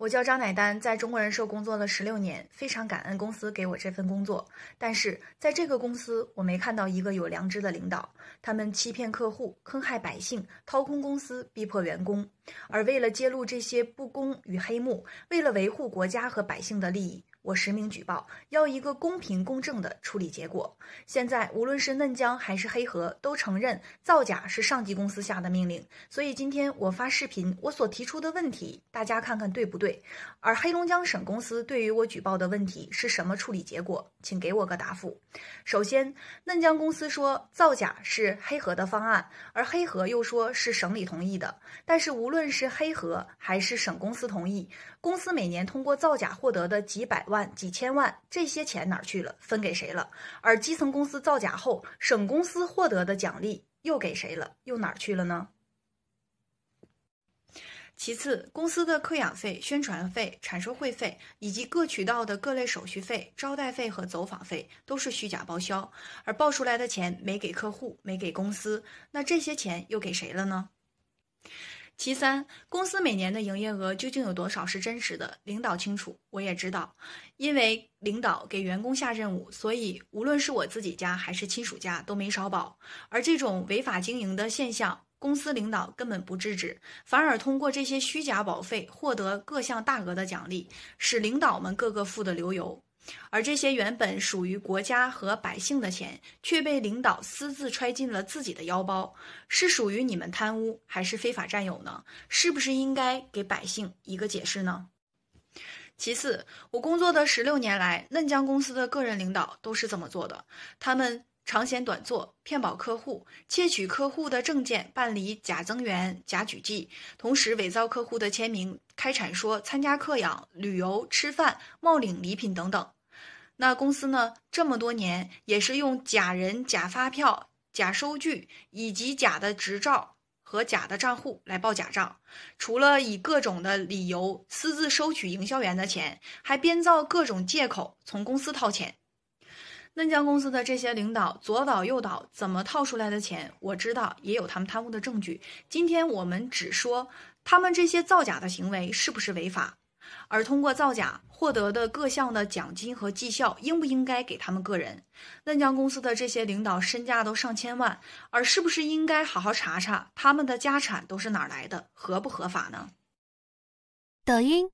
我叫张乃丹，在中国人寿工作了十六年，非常感恩公司给我这份工作。但是在这个公司，我没看到一个有良知的领导，他们欺骗客户、坑害百姓、掏空公司、逼迫员工。而为了揭露这些不公与黑幕，为了维护国家和百姓的利益。我实名举报，要一个公平公正的处理结果。现在无论是嫩江还是黑河都承认造假是上级公司下的命令，所以今天我发视频，我所提出的问题，大家看看对不对？而黑龙江省公司对于我举报的问题是什么处理结果，请给我个答复。首先，嫩江公司说造假是黑河的方案，而黑河又说是省里同意的。但是无论是黑河还是省公司同意，公司每年通过造假获得的几百。万几千万，这些钱哪儿去了？分给谁了？而基层公司造假后，省公司获得的奖励又给谁了？又哪儿去了呢？其次，公司的课养费、宣传费、产收会费以及各渠道的各类手续费、招待费和走访费都是虚假报销，而报出来的钱没给客户，没给公司，那这些钱又给谁了呢？其三，公司每年的营业额究竟有多少是真实的？领导清楚，我也知道，因为领导给员工下任务，所以无论是我自己家还是亲属家都没少保。而这种违法经营的现象，公司领导根本不制止，反而通过这些虚假保费获得各项大额的奖励，使领导们个个富得流油。而这些原本属于国家和百姓的钱，却被领导私自揣进了自己的腰包，是属于你们贪污，还是非法占有呢？是不是应该给百姓一个解释呢？其次，我工作的十六年来，嫩江公司的个人领导都是怎么做的？他们。长闲短坐，骗保客户，窃取客户的证件，办理假增员、假举绩，同时伪造客户的签名，开产说参加客养、旅游、吃饭、冒领礼品等等。那公司呢？这么多年也是用假人、假发票、假收据，以及假的执照和假的账户来报假账。除了以各种的理由私自收取营销员的钱，还编造各种借口从公司掏钱。嫩江公司的这些领导左倒右倒，怎么套出来的钱？我知道也有他们贪污的证据。今天我们只说他们这些造假的行为是不是违法，而通过造假获得的各项的奖金和绩效，应不应该给他们个人？嫩江公司的这些领导身价都上千万，而是不是应该好好查查他们的家产都是哪来的，合不合法呢？抖音。